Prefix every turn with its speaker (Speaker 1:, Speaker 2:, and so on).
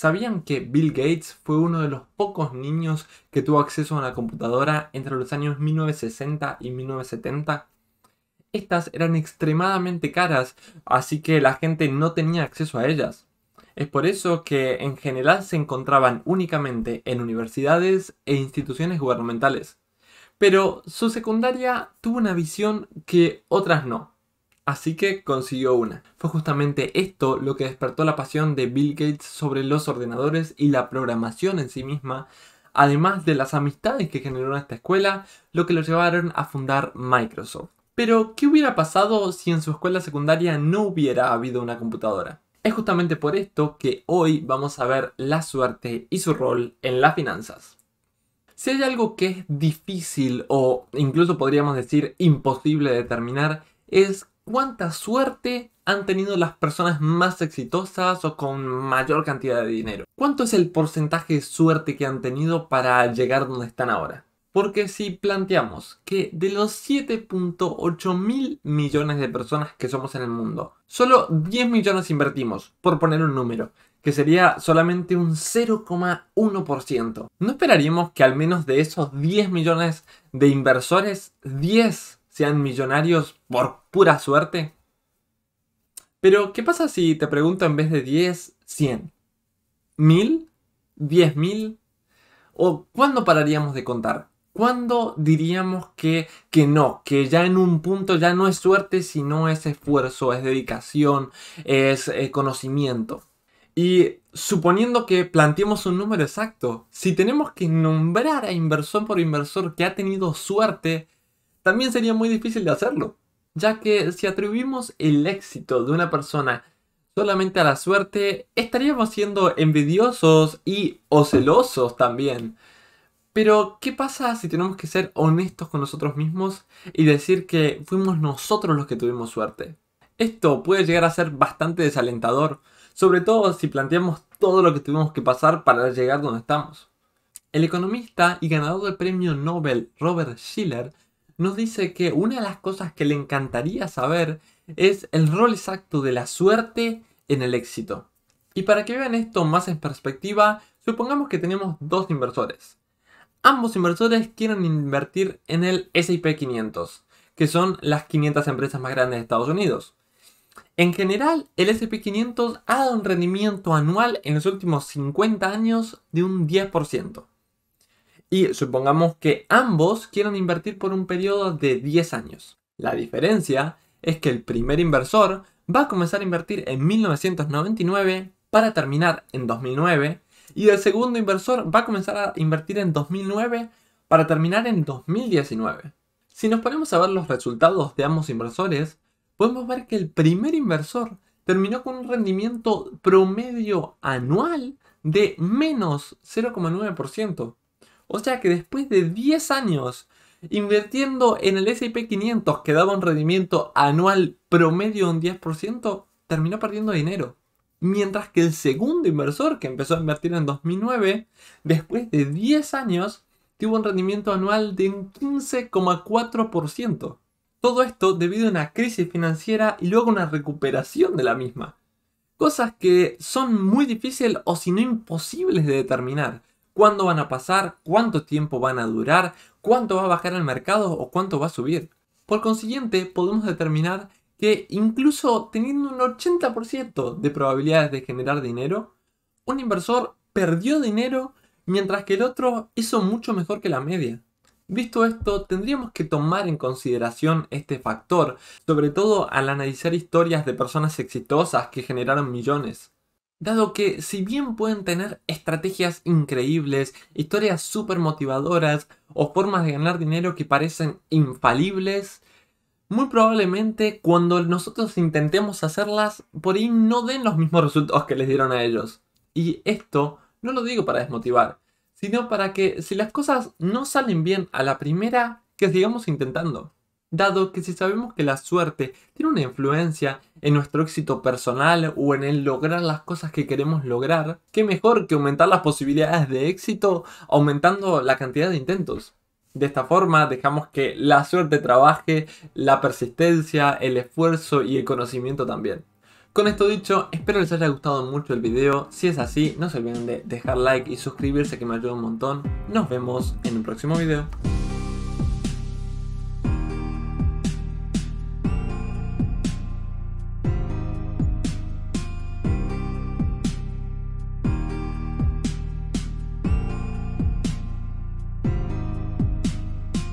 Speaker 1: ¿Sabían que Bill Gates fue uno de los pocos niños que tuvo acceso a una computadora entre los años 1960 y 1970? Estas eran extremadamente caras, así que la gente no tenía acceso a ellas. Es por eso que en general se encontraban únicamente en universidades e instituciones gubernamentales. Pero su secundaria tuvo una visión que otras no así que consiguió una. Fue justamente esto lo que despertó la pasión de Bill Gates sobre los ordenadores y la programación en sí misma, además de las amistades que generó en esta escuela, lo que lo llevaron a fundar Microsoft. Pero, ¿qué hubiera pasado si en su escuela secundaria no hubiera habido una computadora? Es justamente por esto que hoy vamos a ver la suerte y su rol en las finanzas. Si hay algo que es difícil o incluso podríamos decir imposible de determinar, es cuánta suerte han tenido las personas más exitosas o con mayor cantidad de dinero. ¿Cuánto es el porcentaje de suerte que han tenido para llegar donde están ahora? Porque si planteamos que de los 7.8 mil millones de personas que somos en el mundo, solo 10 millones invertimos, por poner un número, que sería solamente un 0,1%. ¿No esperaríamos que al menos de esos 10 millones de inversores, 10 sean millonarios por pura suerte? Pero, ¿qué pasa si te pregunto en vez de 10, 100? ¿1000? ¿10.000? ¿O cuándo pararíamos de contar? ¿Cuándo diríamos que, que no? Que ya en un punto ya no es suerte, sino es esfuerzo, es dedicación, es eh, conocimiento. Y suponiendo que planteemos un número exacto, si tenemos que nombrar a inversor por inversor que ha tenido suerte también sería muy difícil de hacerlo, ya que si atribuimos el éxito de una persona solamente a la suerte, estaríamos siendo envidiosos y o celosos también. Pero, ¿qué pasa si tenemos que ser honestos con nosotros mismos y decir que fuimos nosotros los que tuvimos suerte? Esto puede llegar a ser bastante desalentador, sobre todo si planteamos todo lo que tuvimos que pasar para llegar donde estamos. El economista y ganador del premio Nobel Robert Schiller nos dice que una de las cosas que le encantaría saber es el rol exacto de la suerte en el éxito. Y para que vean esto más en perspectiva, supongamos que tenemos dos inversores. Ambos inversores quieren invertir en el S&P 500, que son las 500 empresas más grandes de Estados Unidos. En general, el S&P 500 ha dado un rendimiento anual en los últimos 50 años de un 10% y supongamos que ambos quieran invertir por un periodo de 10 años. La diferencia es que el primer inversor va a comenzar a invertir en 1999 para terminar en 2009 y el segundo inversor va a comenzar a invertir en 2009 para terminar en 2019. Si nos ponemos a ver los resultados de ambos inversores, podemos ver que el primer inversor terminó con un rendimiento promedio anual de menos 0,9%, o sea que después de 10 años invirtiendo en el SP 500 que daba un rendimiento anual promedio de un 10%, terminó perdiendo dinero. Mientras que el segundo inversor que empezó a invertir en 2009, después de 10 años, tuvo un rendimiento anual de un 15,4%. Todo esto debido a una crisis financiera y luego una recuperación de la misma. Cosas que son muy difíciles o si no imposibles de determinar cuándo van a pasar, cuánto tiempo van a durar, cuánto va a bajar el mercado o cuánto va a subir. Por consiguiente, podemos determinar que incluso teniendo un 80% de probabilidades de generar dinero, un inversor perdió dinero mientras que el otro hizo mucho mejor que la media. Visto esto, tendríamos que tomar en consideración este factor, sobre todo al analizar historias de personas exitosas que generaron millones dado que si bien pueden tener estrategias increíbles, historias súper motivadoras o formas de ganar dinero que parecen infalibles, muy probablemente cuando nosotros intentemos hacerlas, por ahí no den los mismos resultados que les dieron a ellos. Y esto no lo digo para desmotivar, sino para que si las cosas no salen bien a la primera, que sigamos intentando. Dado que si sabemos que la suerte tiene una influencia en nuestro éxito personal o en el lograr las cosas que queremos lograr, qué mejor que aumentar las posibilidades de éxito aumentando la cantidad de intentos. De esta forma dejamos que la suerte trabaje, la persistencia, el esfuerzo y el conocimiento también. Con esto dicho, espero les haya gustado mucho el video. Si es así, no se olviden de dejar like y suscribirse que me ayuda un montón. Nos vemos en un próximo video.